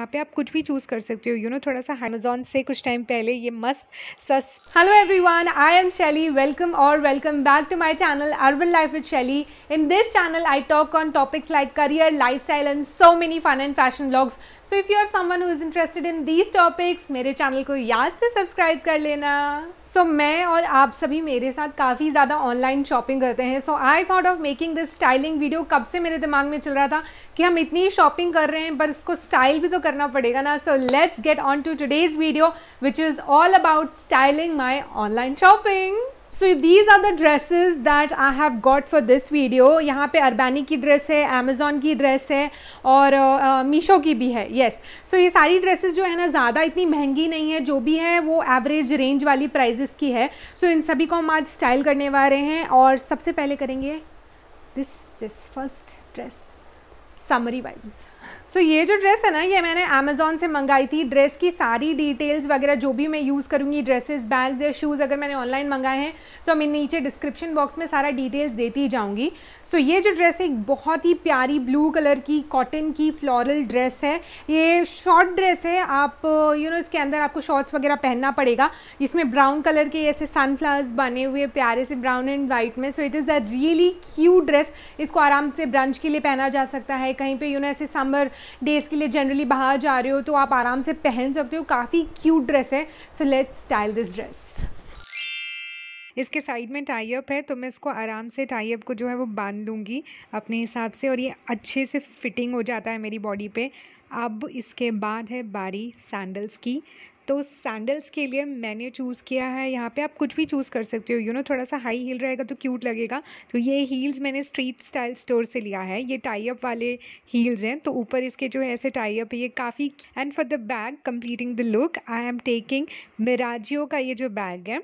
यहाँ पे आप कुछ भी चूज़ कर सकते हो यू नो थोड़ा सा अमेजोन से कुछ टाइम पहले ये मस्त सस hello everyone I am Shaily welcome और welcome back to my channel urban life with Shaily in this channel I talk on topics like career life and so many fun and fashion blogs so if you are someone who is interested in these topics मेरे channel को याद से subscribe कर लेना सो so, मैं और आप सभी मेरे साथ काफ़ी ज़्यादा ऑनलाइन शॉपिंग करते हैं so I thought of making this styling video कब से मेरे दिमाग में चल रहा था कि हम इतनी शॉपिंग कर रहे हैं पर इसको स्टाइल भी तो कर करना पड़ेगा ना so let's get on to today's video which is all about styling my online shopping so these are the dresses that I have got for this video यहाँ पे अरबानी की ड्रेस है अमेजोन की ड्रेस है और मीशो uh, uh की भी है येस yes. सो so, ये सारी ड्रेसेस जो है ना ज़्यादा इतनी महंगी नहीं है जो भी है वो एवरेज रेंज वाली प्राइजेस की है सो so, इन सभी को हम आज स्टाइल करने वाले हैं और सबसे पहले करेंगे this this first dress summery wise so so, ये जो ड्रेस है ना ये मैंने अमेजोन से मंगाई थी ड्रेस की सारी डिटेल्स वगैरह जो भी मैं यूज़ करूँगी ड्रेसेस बैग्स या शूज़ अगर मैंने ऑनलाइन मंगाए हैं तो मैं नीचे डिस्क्रिप्शन बॉक्स में सारा डिटेल्स देती जाऊँगी सो so, ये जो ड्रेस है एक बहुत ही प्यारी ब्लू कलर की कॉटन की फ्लोरल ड्रेस है ये शॉर्ट ड्रेस है आप यू you नो know, इसके अंदर आपको शॉर्ट्स वगैरह पहनना पड़ेगा इसमें ब्राउन कलर के ऐसे सनफ्लावर्स बने हुए प्यारे से ब्राउन एंड वाइट में so it is the really cute dress इसको आराम से ब्रंच के लिए पहना जा सकता है कहीं पर यू नो ऐसे समर डेज़ के लिए जनरली बाहर जा रहे हो तो आप आराम से पहन सकते हो काफ़ी क्यूट ड्रेस है so let's style this dress इसके साइड में टाई अप है तो मैं इसको आराम से टाई अप को जो है वो बांध दूंगी अपने हिसाब से और ये अच्छे से फिटिंग हो जाता है मेरी बॉडी पे अब इसके बाद है बारी सैंडल्स की तो सैंडल्स के लिए मैंने चूज़ किया है यहाँ पे आप कुछ भी चूज़ कर सकते हो यू नो थोड़ा सा हाई हील रहेगा तो क्यूट लगेगा तो ये हील्स मैंने स्ट्रीट स्टाइल स्टोर से लिया है ये टाई अप वाले हील्स हैं तो ऊपर इसके जो है ऐसे टाई अप ये काफ़ी and for the bag completing the look I am taking Miraggio का ये जो बैग है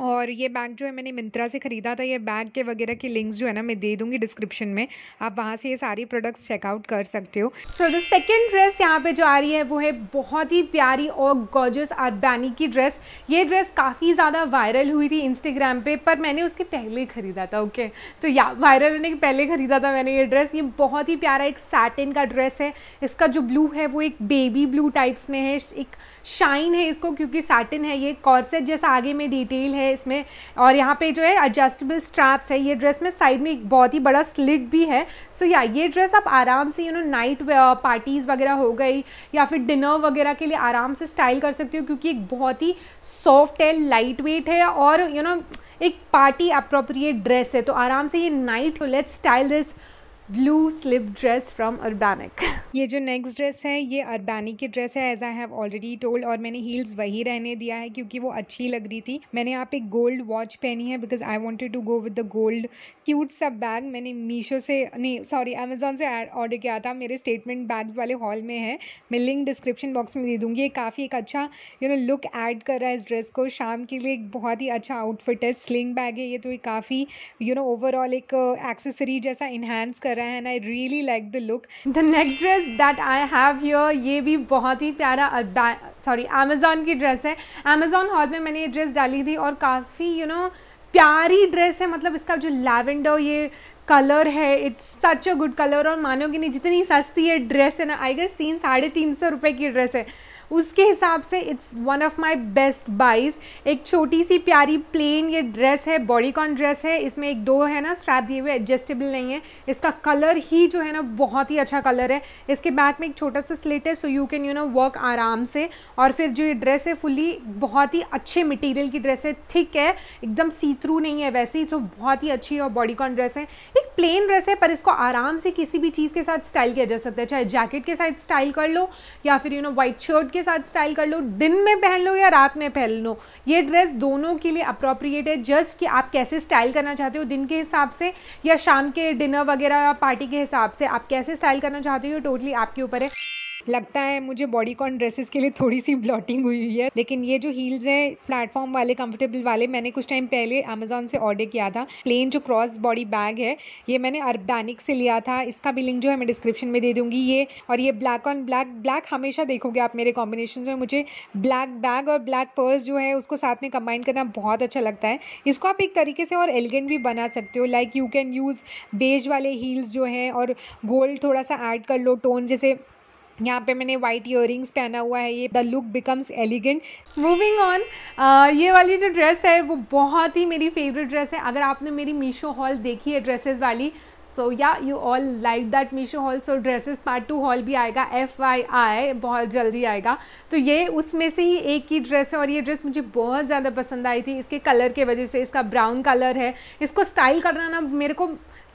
और ये बैग जो है मैंने मिंत्रा से ख़रीदा था ये बैग के वगैरह की लिंक्स जो है ना मैं दे दूंगी डिस्क्रिप्शन में आप वहाँ से ये सारी प्रोडक्ट्स चेकआउट कर सकते हो सो द सेकेंड ड्रेस यहाँ पे जो आ रही है वो है बहुत ही प्यारी और गॉर्जस अरबानी की ड्रेस ये ड्रेस काफ़ी ज़्यादा वायरल हुई थी इंस्टाग्राम पर पर मैंने उसके पहले ख़रीदा था ओके okay? तो या वायरल होने के पहले ख़रीदा था मैंने ये ड्रेस ये बहुत ही प्यारा एक सैटिन का ड्रेस है इसका जो ब्लू है वो एक बेबी ब्लू टाइप्स में है एक शाइन है इसको क्योंकि सैटिन है ये कॉर्सेट जैसा आगे में डिटेल है है इसमें और यहाँ पे जो है एडजस्टेबल स्ट्रैप्स है ये ड्रेस में साइड में एक बहुत ही बड़ा स्लिट भी है सो so, या ये ड्रेस आप आराम से यू नो नाइट पार्टीज़ वगैरह हो गई या फिर डिनर वगैरह के लिए आराम से स्टाइल कर सकते हो क्योंकि एक बहुत ही सॉफ्ट है लाइट वेट है और यू you नो know, एक पार्टी अप्रोप्रिएट ड्रेस है तो आराम से ये night let style this blue slip dress from Urbanic ये जो नेक्स्ट ड्रेस है ये अर्बैनिक की ड्रेस है as I have already told और मैंने हील्स वही रहने दिया है क्योंकि वो अच्छी लग रही थी मैंने यहाँ पे गोल्ड वॉच पहनी है because I wanted to go with the gold cute सा बैग मैंने मीशो से नहीं सॉरी अमेजोन से ऑर्डर किया था मेरे स्टेटमेंट बैग्स वाले हॉल में है मैं लिंक डिस्क्रिप्शन बॉक्स में दे दूँगी ये काफ़ी एक अच्छा यू नो लुक एड कर रहा है इस ड्रेस को शाम के लिए एक बहुत ही अच्छा आउटफिट है स्लिंग बैग है ये तो काफ़ी यू नो ओवरऑल एक एक्सेसरी जैसा इन्हेंस कर रहा है and I really like the look the next dress that I have your ये भी बहुत ही प्यारा सॉरी अमेजोन की ड्रेस है अमेजोन हॉल में मैंने ये ड्रेस डाली थी और काफ़ी यू नो प्यारी ड्रेस है मतलब इसका जो लैवेंडर ये कलर है it's such a good colour और मानोगे नहीं जितनी सस्ती है ड्रेस है ना आई गेस तीन साढ़े तीन सौ रुपये की ड्रेस है उसके हिसाब से it's one of my best buys एक छोटी सी प्यारी प्लेन ये ड्रेस है बॉडीकॉन ड्रेस है इसमें एक दो है ना स्ट्रैप दिए हुए एडजस्टेबल नहीं है इसका कलर ही जो है ना बहुत ही अच्छा कलर है इसके बैक में एक छोटा सा स्लिट है so you can you know work आराम से और फिर जो ये ड्रेस है फुली बहुत ही अच्छे मटेरियल की ड्रेस है थिक है एकदम सी थ्रू नहीं है वैसे ही तो बहुत ही अच्छी और बॉडीकॉन ड्रेस है एक प्लेन ड्रेस है पर इसको आराम से किसी भी चीज़ के साथ स्टाइल किया जा सकता है चाहे जैकेट के साथ स्टाइल कर लो या फिर यू नो वाइट शर्ट के साथ स्टाइल कर लो दिन में पहन लो या रात में पहन लो ये ड्रेस दोनों के लिए अप्रोप्रिएट है जस्ट कि आप कैसे स्टाइल करना चाहते हो दिन के हिसाब से या शाम के डिनर वगैरह या पार्टी के हिसाब से आप कैसे स्टाइल करना चाहते हो टोटली आपके ऊपर है लगता है मुझे बॉडी कॉन ड्रेसेस के लिए थोड़ी सी ब्लॉटिंग हुई हुई है लेकिन ये जो हील्स हैं प्लेटफॉर्म वाले कंफर्टेबल वाले मैंने कुछ टाइम पहले अमेजोन से ऑर्डर किया था प्लेन जो क्रॉस बॉडी बैग है ये मैंने अर्बैनिक से लिया था इसका भी लिंक जो है मैं डिस्क्रिप्शन में दे दूंगी ये और ये ब्लैक ऑन ब्लैक ब्लैक हमेशा देखोगे आप मेरे कॉम्बिनेशन में मुझे ब्लैक बैग और ब्लैक पर्स जो है उसको साथ में कंबाइन करना बहुत अच्छा लगता है इसको आप एक तरीके से और एलिगेंट भी बना सकते हो like you can use beige वाले हील्स जो हैं और गोल्ड थोड़ा सा ऐड कर लो टोन जैसे यहाँ पे मैंने व्हाइट ईयर पहना हुआ है ये the look becomes elegant moving on ये वाली जो ड्रेस है वो बहुत ही मेरी फेवरेट ड्रेस है अगर आपने मेरी मीशो हॉल देखी है ड्रेसेस वाली सो या you all like that Meesho haul so dresses part two haul भी आएगा एफ वाई आई बहुत जल्दी आएगा तो ये उसमें से ही एक ही ड्रेस है और ये ड्रेस मुझे बहुत ज़्यादा पसंद आई थी इसके कलर के वजह से इसका ब्राउन कलर है इसको स्टाइल करना ना मेरे को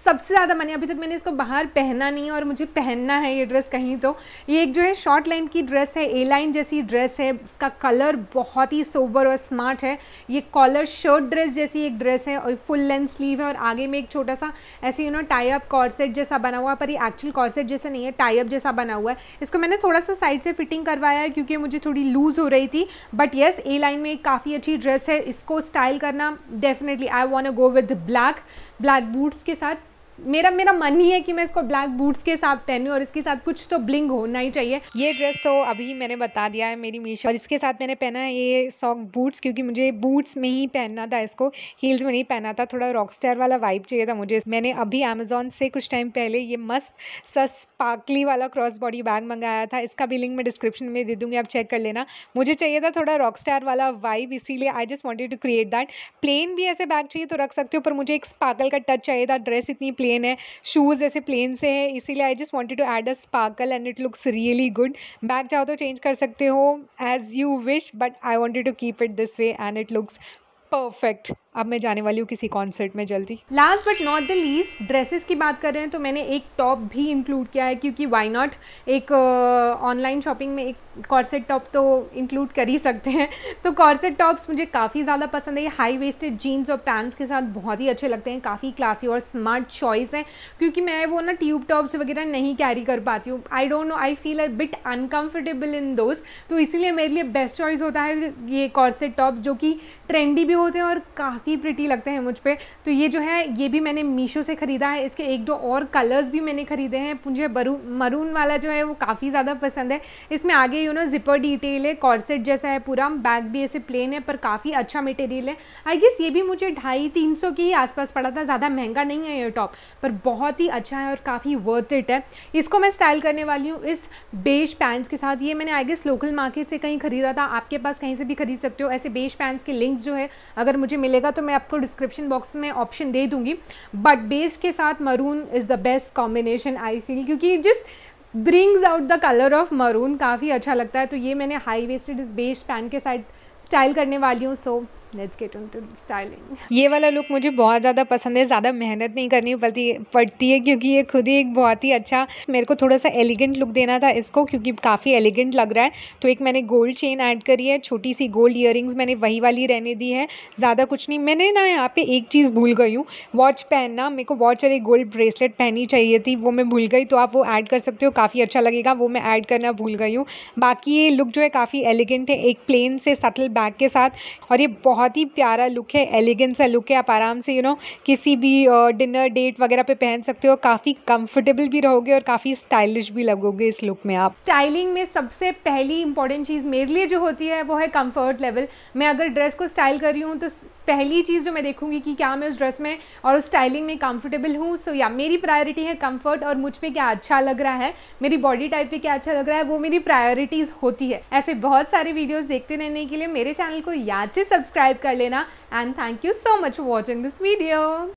सबसे ज़्यादा मैंने अभी तक मैंने इसको बाहर पहना नहीं है और मुझे पहनना है ये ड्रेस कहीं तो ये एक जो है शॉर्ट लाइन की ड्रेस है ए लाइन जैसी ड्रेस है इसका कलर बहुत ही सोबर और स्मार्ट है ये कॉलर शर्ट ड्रेस जैसी एक ड्रेस है और फुल लेंथ स्लीव है और आगे में एक छोटा सा ऐसे you know tie up corset जैसा बना हुआ पर ये एक्चुअल कॉर्सेट जैसा नहीं है टाई अप जैसा बना हुआ है इसको मैंने थोड़ा सा साइड से फिटिंग करवाया है क्योंकि मुझे थोड़ी लूज़ हो रही थी बट येस ए लाइन में एक काफ़ी अच्छी ड्रेस है इसको स्टाइल करना definitely I want go with black black boots के साथ मेरा मेरा मन ही है कि मैं इसको ब्लैक बूट्स के साथ पहनूं और इसके साथ कुछ तो ब्लिंग होना ही चाहिए ये ड्रेस तो अभी मैंने बता दिया है मेरी मीशो और इसके साथ मैंने पहना है ये सॉक बूट्स क्योंकि मुझे बूट्स में ही पहनना था इसको हील्स में नहीं पहना था थोड़ा स्टार वाला वाइब चाहिए था मुझे मैंने अभी अमेजोन से कुछ टाइम पहले ये मस्त सस पाकली वाला क्रॉस बॉडी बैग मंगाया था इसका भी लिंक मैं डिस्क्रिप्शन में दे दूँगी आप चेक कर लेना मुझे चाहिए था थोड़ा स्टार वाला वाइब इसीलिए I just wanted to create that plain भी ऐसे बैग चाहिए तो रख सकते हो पर मुझे एक स्पार्कल का टच चाहिए था ड्रेस इतनी प्लेन है शूज़ ऐसे प्लेन से है इसीलिए I just wanted to add a sparkle and it looks really good bag चाहो तो चेंज कर सकते हो as you wish but I wanted to keep it this way and it looks perfect अब मैं जाने वाली हूँ किसी कॉन्सर्ट में जल्दी last but not the least dresses की बात कर रहे हैं तो मैंने एक टॉप भी इंक्लूड किया है क्योंकि वाई नॉट एक ऑनलाइन uh, शॉपिंग में एक कॉर्सेट टॉप तो इंक्लूड कर ही सकते हैं तो कॉर्सेट टॉप्स मुझे काफ़ी ज़्यादा पसंद है हाई वेस्टेड जीन्स और पैंट्स के साथ बहुत ही अच्छे लगते हैं काफ़ी क्लासी और स्मार्ट चॉइस है क्योंकि मैं वो ना ट्यूब टॉप्स वगैरह नहीं कैरी कर पाती हूँ I don't know I feel a bit uncomfortable in those तो इसीलिए मेरे लिए बेस्ट चॉइस होता है ये कॉर्सेट टॉप्स जो कि ट्रेंडी भी होते हैं और काफ़ी प्रिटी लगते हैं मुझ पर तो ये जो है ये भी मैंने मीशो से ख़रीदा है इसके एक दो और कलर्स भी मैंने ख़रीदे हैं मुझे मरून वाला जो है वो काफ़ी ज़्यादा पसंद है इसमें आगे यू नो जिपर डिटेल है कॉर्सेट जैसा है पूरा बैग भी ऐसे प्लेन है पर काफ़ी अच्छा मटेरियल है आई गेस ये भी मुझे ढाई तीन सौ के ही आसपास पड़ा था ज़्यादा महंगा नहीं है ये टॉप पर बहुत ही अच्छा है और काफ़ी वर्थ इट है इसको मैं स्टाइल करने वाली हूँ इस बेज पैंट्स के साथ ये मैंने आई गेस लोकल मार्केट से कहीं खरीदा था आपके पास कहीं से भी खरीद सकते हो ऐसे बेज पैंट्स के लिंक्स जो है अगर मुझे मिलेगा तो मैं आपको डिस्क्रिप्शन बॉक्स में ऑप्शन दे दूंगी बट बेस्ट के साथ maroon is the best combination I feel क्योंकि जिस brings out the colour of maroon काफ़ी अच्छा लगता है तो ये मैंने हाई वेस्टेड इस बेस्ट पैन के साथ स्टाइल करने वाली हूँ so so, let's get on to styling ये वाला लुक मुझे बहुत ज़्यादा पसंद है ज़्यादा मेहनत नहीं करनी पड़ती पड़ती है क्योंकि ये खुद ही एक बहुत ही अच्छा मेरे को थोड़ा सा एलिगेंट लुक देना था इसको क्योंकि काफ़ी एलिगेंट लग रहा है तो एक मैंने गोल्ड चेन ऐड करी है छोटी सी गोल्ड ईयर मैंने वही वाली रहने दी है ज़्यादा कुछ नहीं मैंने ना यहाँ पे एक चीज़ भूल गई हूँ वॉच पहनना मेरे को वॉच और एक गोल्ड ब्रेसलेट पहननी चाहिए थी वो मैं भूल गई तो आप वो ऐड कर सकते हो काफ़ी अच्छा लगेगा वो मैं ऐड करना भूल गई हूँ बाकी ये लुक जो है काफ़ी एलिगेंट है एक प्लेन से सटल बैग के साथ और ये बहुत बहुत ही प्यारा लुक है एलिगेंस सा लुक है आप आराम से यू you नो know, किसी भी डिनर डेट वगैरह पे पहन सकते हो काफ़ी कंफर्टेबल भी रहोगे और काफ़ी स्टाइलिश भी लगोगे इस लुक में आप स्टाइलिंग में सबसे पहली इंपॉर्टेंट चीज़ मेरे लिए जो होती है वो है कम्फर्ट लेवल मैं अगर ड्रेस को स्टाइल कर रही हूँ तो पहली चीज़ जो मैं देखूंगी कि क्या मैं उस ड्रेस में और उस स्टाइलिंग में कंफर्टेबल हूँ सो या मेरी प्रायोरिटी है कंफर्ट और मुझ पे क्या अच्छा लग रहा है मेरी बॉडी टाइप पे क्या अच्छा लग रहा है वो मेरी प्रायोरिटीज़ होती है ऐसे बहुत सारे वीडियोज़ देखते रहने के लिए मेरे चैनल को याद से सब्सक्राइब कर लेना and thank you so much for watching this video